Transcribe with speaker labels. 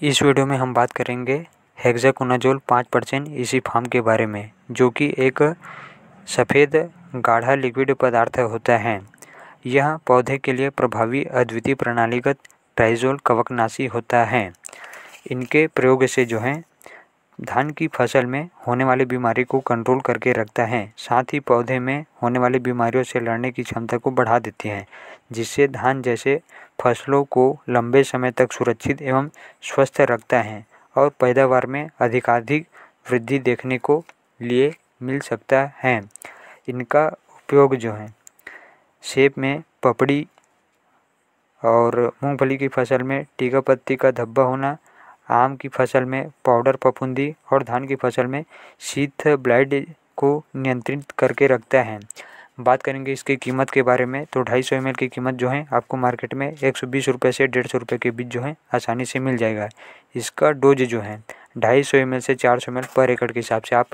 Speaker 1: इस वीडियो में हम बात करेंगे हेक्जाकोनाजोल पाँच परसेंट इसी फार्म के बारे में जो कि एक सफ़ेद गाढ़ा लिक्विड पदार्थ होता है यह पौधे के लिए प्रभावी अद्वितीय प्रणालीगत ट्राइजोल कवकनाशी होता है इनके प्रयोग से जो है धान की फसल में होने वाली बीमारी को कंट्रोल करके रखता है साथ ही पौधे में होने वाली बीमारियों से लड़ने की क्षमता को बढ़ा देती है जिससे धान जैसे फसलों को लंबे समय तक सुरक्षित एवं स्वस्थ रखता है और पैदावार में अधिकाधिक वृद्धि देखने को लिए मिल सकता है इनका उपयोग जो है सेब में पपड़ी और मूंगफली की फसल में टीका पत्ती का धब्बा होना आम की फसल में पाउडर पपुंदी और धान की फसल में शीत ब्लाइड को नियंत्रित करके रखता है बात करेंगे इसकी कीमत के बारे में तो ढाई सौ एम की कीमत जो है आपको मार्केट में एक सौ बीस रुपये से डेढ़ सौ रुपये के बीच जो है आसानी से मिल जाएगा इसका डोज जो है ढाई सौ एम से चार सौ एम पर एकड़ के हिसाब से आप